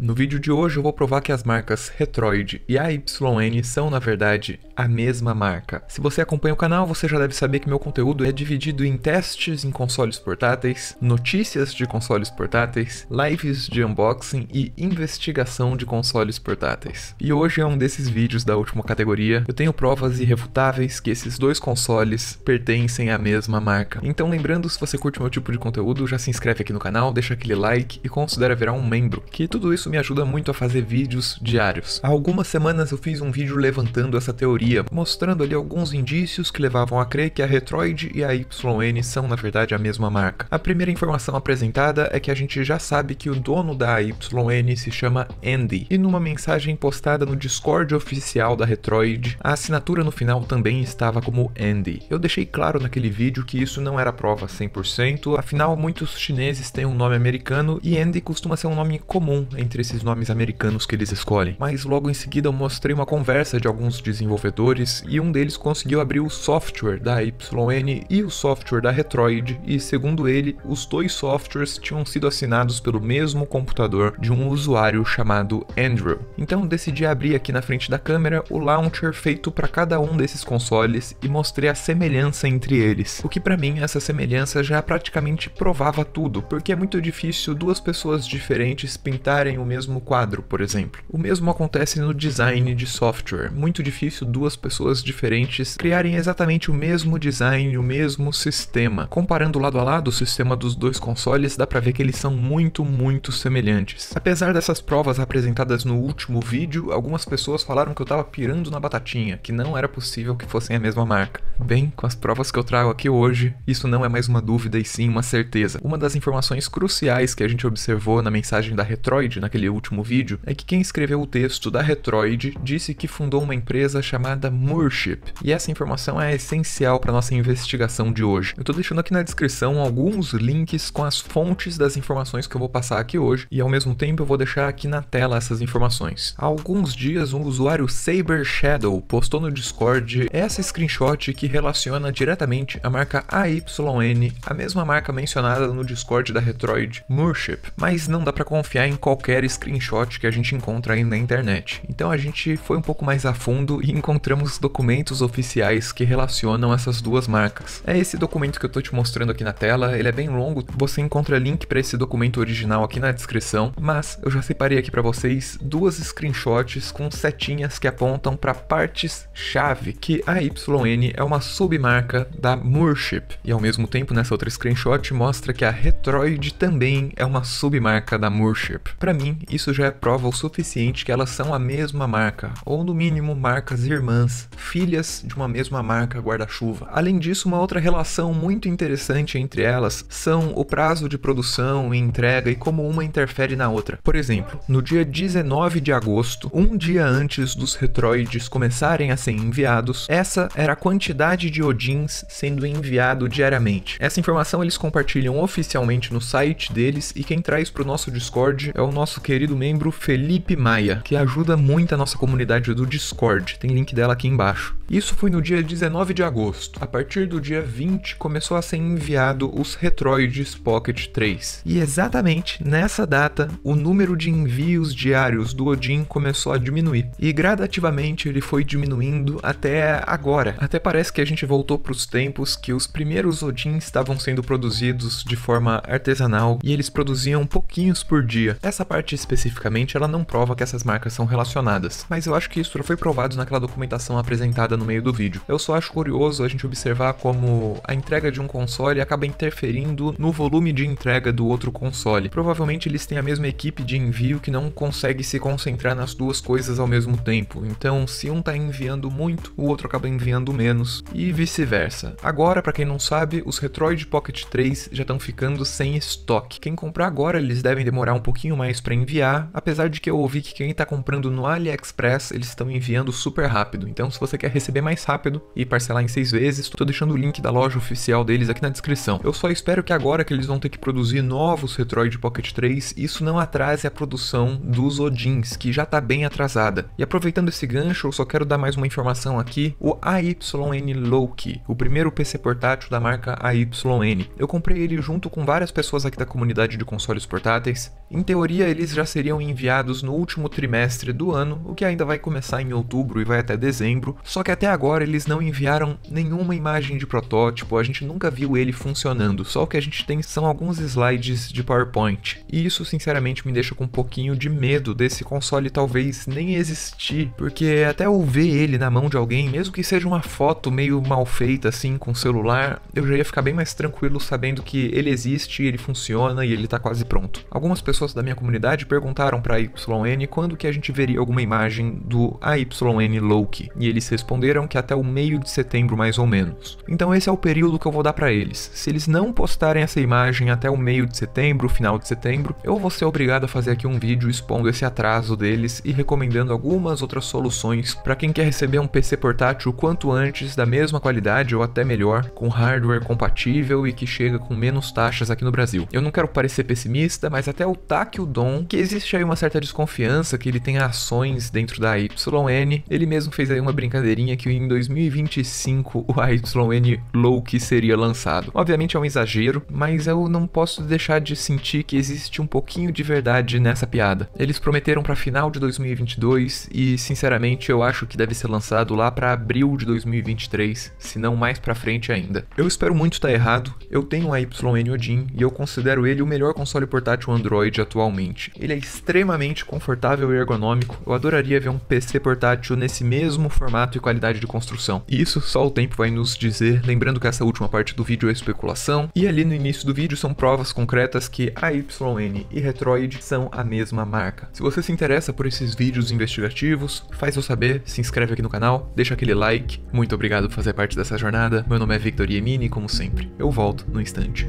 No vídeo de hoje eu vou provar que as marcas Retroid e AYN são, na verdade, a mesma marca. Se você acompanha o canal, você já deve saber que meu conteúdo é dividido em testes em consoles portáteis, notícias de consoles portáteis, lives de unboxing e investigação de consoles portáteis. E hoje é um desses vídeos da última categoria. Eu tenho provas irrefutáveis que esses dois consoles pertencem à mesma marca. Então lembrando, se você curte meu tipo de conteúdo, já se inscreve aqui no canal, deixa aquele like e considera virar um membro, que tudo isso isso me ajuda muito a fazer vídeos diários. Há algumas semanas eu fiz um vídeo levantando essa teoria, mostrando ali alguns indícios que levavam a crer que a Retroid e a YN são na verdade a mesma marca. A primeira informação apresentada é que a gente já sabe que o dono da YN se chama Andy, e numa mensagem postada no Discord oficial da Retroid, a assinatura no final também estava como Andy. Eu deixei claro naquele vídeo que isso não era prova 100%, afinal muitos chineses têm um nome americano e Andy costuma ser um nome comum entre entre esses nomes americanos que eles escolhem. Mas logo em seguida eu mostrei uma conversa de alguns desenvolvedores e um deles conseguiu abrir o software da YN e o software da Retroid e segundo ele, os dois softwares tinham sido assinados pelo mesmo computador de um usuário chamado Andrew. Então decidi abrir aqui na frente da câmera o launcher feito para cada um desses consoles e mostrei a semelhança entre eles. O que para mim essa semelhança já praticamente provava tudo, porque é muito difícil duas pessoas diferentes pintarem o mesmo quadro, por exemplo. O mesmo acontece no design de software. Muito difícil duas pessoas diferentes criarem exatamente o mesmo design, o mesmo sistema. Comparando lado a lado o sistema dos dois consoles, dá pra ver que eles são muito, muito semelhantes. Apesar dessas provas apresentadas no último vídeo, algumas pessoas falaram que eu tava pirando na batatinha, que não era possível que fossem a mesma marca. Bem, com as provas que eu trago aqui hoje, isso não é mais uma dúvida e sim uma certeza. Uma das informações cruciais que a gente observou na mensagem da Retroid naquele naquele último vídeo é que quem escreveu o texto da Retroid disse que fundou uma empresa chamada Moorship, e essa informação é essencial para nossa investigação de hoje. Eu estou deixando aqui na descrição alguns links com as fontes das informações que eu vou passar aqui hoje, e ao mesmo tempo eu vou deixar aqui na tela essas informações. Há alguns dias, um usuário Saber Shadow postou no Discord essa screenshot que relaciona diretamente a marca AYN, a mesma marca mencionada no Discord da Retroid, Moorship, mas não dá para confiar em qualquer screenshot que a gente encontra aí na internet. Então a gente foi um pouco mais a fundo e encontramos documentos oficiais que relacionam essas duas marcas. É esse documento que eu tô te mostrando aqui na tela, ele é bem longo, você encontra link para esse documento original aqui na descrição, mas eu já separei aqui para vocês duas screenshots com setinhas que apontam para partes chave, que a YN é uma submarca da Moorship. E ao mesmo tempo, nessa outra screenshot mostra que a Retroid também é uma submarca da Moorship. Para mim, isso já é prova o suficiente que elas são a mesma marca, ou no mínimo marcas irmãs, filhas de uma mesma marca guarda-chuva. Além disso, uma outra relação muito interessante entre elas são o prazo de produção e entrega e como uma interfere na outra. Por exemplo, no dia 19 de agosto, um dia antes dos retroides começarem a ser enviados, essa era a quantidade de Odins sendo enviado diariamente. Essa informação eles compartilham oficialmente no site deles e quem traz para o nosso Discord é o nosso querido membro Felipe Maia, que ajuda muito a nossa comunidade do Discord, tem link dela aqui embaixo. Isso foi no dia 19 de agosto. A partir do dia 20 começou a ser enviado os Retroids Pocket 3. E exatamente nessa data, o número de envios diários do Odin começou a diminuir. E gradativamente ele foi diminuindo até agora. Até parece que a gente voltou para os tempos que os primeiros Odins estavam sendo produzidos de forma artesanal e eles produziam pouquinhos por dia. Essa parte especificamente ela não prova que essas marcas são relacionadas, mas eu acho que isso já foi provado naquela documentação apresentada no meio do vídeo. Eu só acho curioso a gente observar como a entrega de um console acaba interferindo no volume de entrega do outro console. Provavelmente eles têm a mesma equipe de envio que não consegue se concentrar nas duas coisas ao mesmo tempo. Então, se um está enviando muito, o outro acaba enviando menos e vice-versa. Agora, para quem não sabe, os Retroid Pocket 3 já estão ficando sem estoque. Quem comprar agora, eles devem demorar um pouquinho mais para enviar, apesar de que eu ouvi que quem está comprando no AliExpress, eles estão enviando super rápido. Então, se você quer receber mais rápido e parcelar em seis vezes, estou deixando o link da loja oficial deles aqui na descrição. Eu só espero que agora que eles vão ter que produzir novos Retroid Pocket 3, isso não atrase a produção dos Odins, que já está bem atrasada. E aproveitando esse gancho, eu só quero dar mais uma informação aqui, o AYN Loki, o primeiro PC portátil da marca AYN. Eu comprei ele junto com várias pessoas aqui da comunidade de consoles portáteis. Em teoria, ele eles já seriam enviados no último trimestre do ano, o que ainda vai começar em outubro e vai até dezembro, só que até agora eles não enviaram nenhuma imagem de protótipo, a gente nunca viu ele funcionando, só o que a gente tem são alguns slides de PowerPoint. E isso, sinceramente, me deixa com um pouquinho de medo desse console talvez nem existir, porque até eu ver ele na mão de alguém, mesmo que seja uma foto meio mal feita assim com o celular, eu já ia ficar bem mais tranquilo sabendo que ele existe, ele funciona e ele tá quase pronto. Algumas pessoas da minha comunidade perguntaram para YN quando que a gente veria alguma imagem do AYN Loki, e eles responderam que até o meio de setembro mais ou menos. Então esse é o período que eu vou dar para eles. Se eles não postarem essa imagem até o meio de setembro, final de setembro, eu vou ser obrigado a fazer aqui um vídeo expondo esse atraso deles e recomendando algumas outras soluções para quem quer receber um PC portátil quanto antes da mesma qualidade ou até melhor, com hardware compatível e que chega com menos taxas aqui no Brasil. Eu não quero parecer pessimista, mas até o TAC e o Dom que existe aí uma certa desconfiança que ele tem ações dentro da YN. Ele mesmo fez aí uma brincadeirinha que em 2025 o AYN que seria lançado. Obviamente é um exagero, mas eu não posso deixar de sentir que existe um pouquinho de verdade nessa piada. Eles prometeram para final de 2022 e, sinceramente, eu acho que deve ser lançado lá para abril de 2023, se não mais para frente ainda. Eu espero muito estar tá errado. Eu tenho a YN Odin e eu considero ele o melhor console portátil Android atualmente. Ele é extremamente confortável e ergonômico. Eu adoraria ver um PC portátil nesse mesmo formato e qualidade de construção. E isso só o tempo vai nos dizer, lembrando que essa última parte do vídeo é especulação, e ali no início do vídeo são provas concretas que AYN e Retroid são a mesma marca. Se você se interessa por esses vídeos investigativos, faz eu saber, se inscreve aqui no canal, deixa aquele like. Muito obrigado por fazer parte dessa jornada. Meu nome é Victor Yemini, como sempre. Eu volto no instante.